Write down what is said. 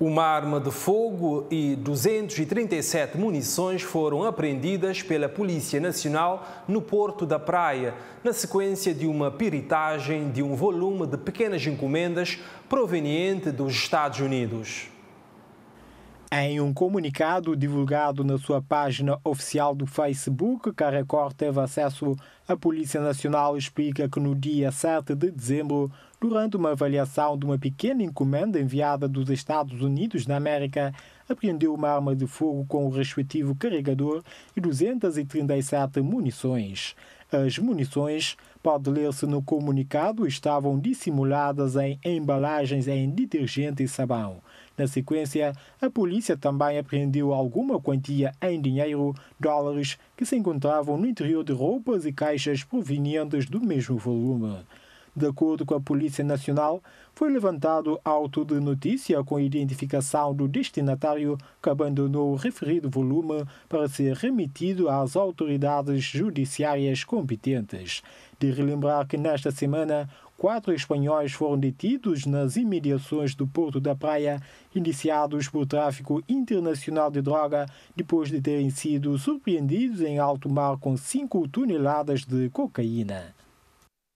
Uma arma de fogo e 237 munições foram apreendidas pela Polícia Nacional no Porto da Praia, na sequência de uma piritagem de um volume de pequenas encomendas proveniente dos Estados Unidos. Em um comunicado divulgado na sua página oficial do Facebook, Record teve acesso à Polícia Nacional explica que no dia 7 de dezembro, durante uma avaliação de uma pequena encomenda enviada dos Estados Unidos da América, apreendeu uma arma de fogo com o respectivo carregador e 237 munições. As munições, pode ler-se no comunicado, estavam dissimuladas em embalagens em detergente e sabão. Na sequência, a polícia também apreendeu alguma quantia em dinheiro, dólares, que se encontravam no interior de roupas e caixas provenientes do mesmo volume. De acordo com a Polícia Nacional, foi levantado auto de notícia com identificação do destinatário que abandonou o referido volume para ser remetido às autoridades judiciárias competentes. De relembrar que nesta semana quatro espanhóis foram detidos nas imediações do Porto da Praia, iniciados por tráfico internacional de droga, depois de terem sido surpreendidos em alto mar com cinco toneladas de cocaína.